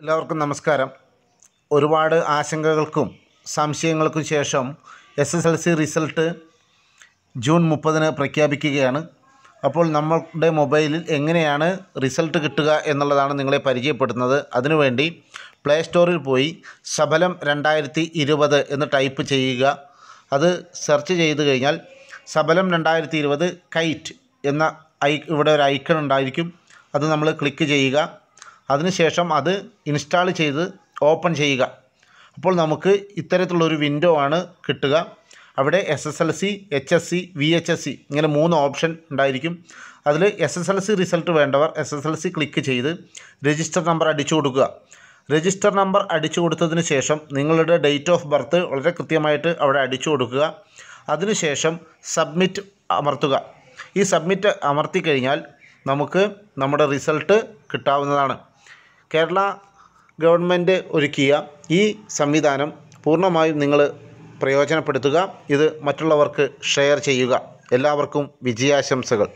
എല്ലാവർക്കും നമസ്കാരം ഒരുപാട് ആശങ്കകൾക്കും സംശയങ്ങൾക്കും ശേഷം S S L C result June മുപ്പതിന് പ്രഖ്യാപിക്കുകയാണ് അപ്പോൾ നമ്മുടെ മൊബൈലിൽ എങ്ങനെയാണ് റിസൾട്ട് കിട്ടുക എന്നുള്ളതാണ് നിങ്ങളെ പരിചയപ്പെടുത്തുന്നത് അതിനുവേണ്ടി പ്ലേ സ്റ്റോറിൽ പോയി ശബലം രണ്ടായിരത്തി ഇരുപത് എന്ന് ടൈപ്പ് ചെയ്യുക അത് സെർച്ച് ചെയ്ത് കഴിഞ്ഞാൽ ശബലം രണ്ടായിരത്തി ഇരുപത് കൈറ്റ് എന്ന ഐ ഇവിടെ ഒരു ഐക്കൺ ഉണ്ടായിരിക്കും അത് നമ്മൾ ക്ലിക്ക് ചെയ്യുക അതിനുശേഷം അത് ഇൻസ്റ്റാൾ ചെയ്ത് ഓപ്പൺ ചെയ്യുക അപ്പോൾ നമുക്ക് ഇത്തരത്തിലുള്ളൊരു വിൻഡോ ആണ് കിട്ടുക അവിടെ S S L C H S C V H S C ഇങ്ങനെ മൂന്ന് ഓപ്ഷൻ ഉണ്ടായിരിക്കും അതിൽ S S L C result വേണ്ടവർ S S L C click ചെയ്ത് രജിസ്റ്റർ നമ്പർ അടിച്ചു കൊടുക്കുക രജിസ്റ്റർ നമ്പർ അടിച്ചു കൊടുത്തതിന് ശേഷം നിങ്ങളുടെ ഡേറ്റ് ഓഫ് ബർത്ത് വളരെ കൃത്യമായിട്ട് അവിടെ അടിച്ചു കൊടുക്കുക അതിനുശേഷം സബ്മിറ്റ് അമർത്തുക ഈ സബ്മിറ്റ് അമർത്തി കഴിഞ്ഞാൽ നമുക്ക് നമ്മുടെ റിസൾട്ട് കിട്ടാവുന്നതാണ് കേരള ഗവൺമെൻറ് ഒരുക്കിയ ഈ സംവിധാനം പൂർണ്ണമായും നിങ്ങൾ പ്രയോജനപ്പെടുത്തുക ഇത് മറ്റുള്ളവർക്ക് ഷെയർ ചെയ്യുക എല്ലാവർക്കും വിജയാശംസകൾ